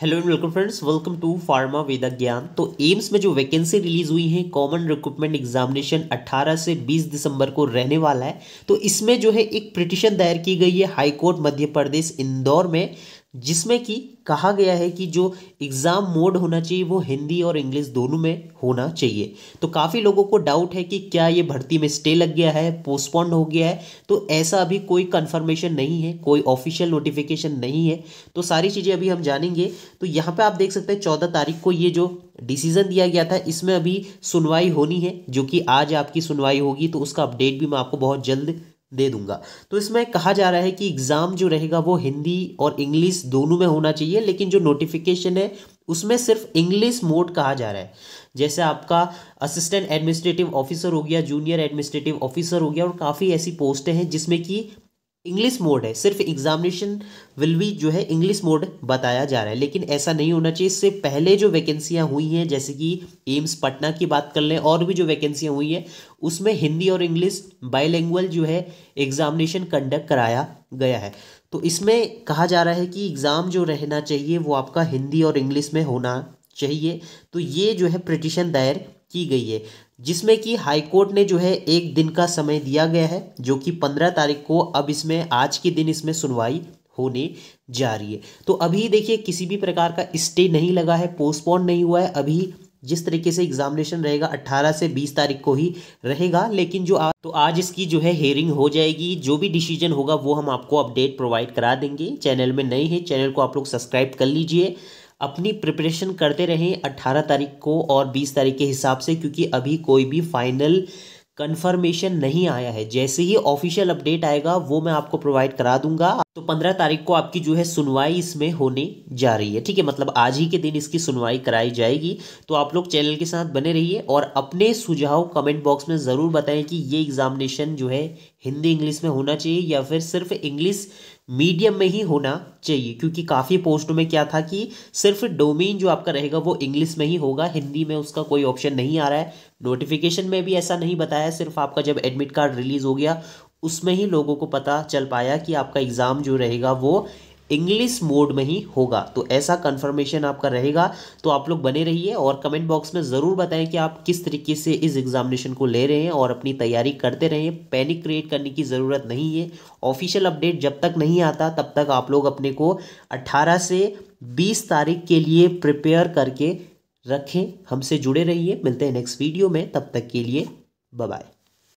Hello and welcome friends welcome to pharma Veda Gyan तो AIIMS में जो वैकेंसी रिलीज हुई है कॉमन रिक्रूटमेंट एग्जामिनेशन 18 से 20 दिसंबर को रहने वाला है तो इसमें जो है एक पिटिशन दायर की गई है हाई कोर्ट मध्य प्रदेश इंदौर में जिसमें कि कहा गया है कि जो एग्ज़ाम मोड होना चाहिए वो हिंदी और इंग्लिश दोनों में होना चाहिए तो काफ़ी लोगों को डाउट है कि क्या ये भर्ती में स्टे लग गया है पोस्टपोन हो गया है तो ऐसा अभी कोई कंफर्मेशन नहीं है कोई ऑफिशियल नोटिफिकेशन नहीं है तो सारी चीज़ें अभी हम जानेंगे तो यहाँ पर आप देख सकते हैं चौदह तारीख को ये जो डिसीजन दिया गया था इसमें अभी सुनवाई होनी है जो कि आज आपकी सुनवाई होगी तो उसका अपडेट भी मैं आपको बहुत जल्द दे दूंगा तो इसमें कहा जा रहा है कि एग्ज़ाम जो रहेगा वो हिंदी और इंग्लिश दोनों में होना चाहिए लेकिन जो नोटिफिकेशन है उसमें सिर्फ इंग्लिश मोड कहा जा रहा है जैसे आपका असिस्टेंट एडमिनिस्ट्रेटिव ऑफिसर हो गया जूनियर एडमिनिस्ट्रेटिव ऑफिसर हो गया और काफ़ी ऐसी पोस्टें हैं जिसमें कि इंग्लिश मोड है सिर्फ एग्जामिनेशन विल भी जो है इंग्लिश मोड बताया जा रहा है लेकिन ऐसा नहीं होना चाहिए इससे पहले जो वैकेंसियाँ हुई हैं जैसे कि एम्स पटना की बात कर लें और भी जो वैकेंसियाँ हुई हैं उसमें हिंदी और इंग्लिश बाईलैंग्वल जो है एग्जामिनेशन कंडक्ट कराया गया है तो इसमें कहा जा रहा है कि एग्ज़ाम जो रहना चाहिए वो आपका हिंदी और इंग्लिश में होना चाहिए तो ये जो है प्रटिशन दायर की गई है जिसमें कि हाईकोर्ट ने जो है एक दिन का समय दिया गया है जो कि पंद्रह तारीख को अब इसमें आज के दिन इसमें सुनवाई होने जा रही है तो अभी देखिए किसी भी प्रकार का स्टे नहीं लगा है पोस्टपोन नहीं हुआ है अभी जिस तरीके से एग्जामिनेशन रहेगा 18 से 20 तारीख को ही रहेगा लेकिन जो आ, तो आज इसकी जो है हेयरिंग हो जाएगी जो भी डिसीजन होगा वो हम आपको अपडेट प्रोवाइड करा देंगे चैनल में नहीं है चैनल को आप लोग सब्सक्राइब कर लीजिए अपनी प्रिपरेशन करते रहें 18 तारीख को और 20 तारीख के हिसाब से क्योंकि अभी कोई भी फाइनल कंफर्मेशन नहीं आया है जैसे ही ऑफिशियल अपडेट आएगा वो मैं आपको प्रोवाइड करा दूंगा तो पंद्रह तारीख को आपकी जो है सुनवाई इसमें होने जा रही है ठीक है मतलब आज ही के दिन इसकी सुनवाई कराई जाएगी तो आप लोग चैनल के साथ बने रहिए और अपने सुझाव कमेंट बॉक्स में ज़रूर बताएं कि ये एग्जामिनेशन जो है हिंदी इंग्लिश में होना चाहिए या फिर सिर्फ इंग्लिश मीडियम में ही होना चाहिए क्योंकि काफ़ी पोस्टों में क्या था कि सिर्फ डोमेन जो आपका रहेगा वो इंग्लिश में ही होगा हिंदी में उसका कोई ऑप्शन नहीं आ रहा है नोटिफिकेशन में भी ऐसा नहीं बताया सिर्फ आपका जब एडमिट कार्ड रिलीज़ हो गया उसमें ही लोगों को पता चल पाया कि आपका एग्ज़ाम जो रहेगा वो इंग्लिश मोड में ही होगा तो ऐसा कंफर्मेशन आपका रहेगा तो आप लोग बने रहिए और कमेंट बॉक्स में ज़रूर बताएं कि आप किस तरीके से इस एग्जामिनेशन को ले रहे हैं और अपनी तैयारी करते रहें पैनिक क्रिएट करने की ज़रूरत नहीं है ऑफिशियल अपडेट जब तक नहीं आता तब तक आप लोग अपने को अट्ठारह से बीस तारीख के लिए प्रिपेयर करके रखें हमसे जुड़े रहिए है। मिलते हैं नेक्स्ट वीडियो में तब तक के लिए बाय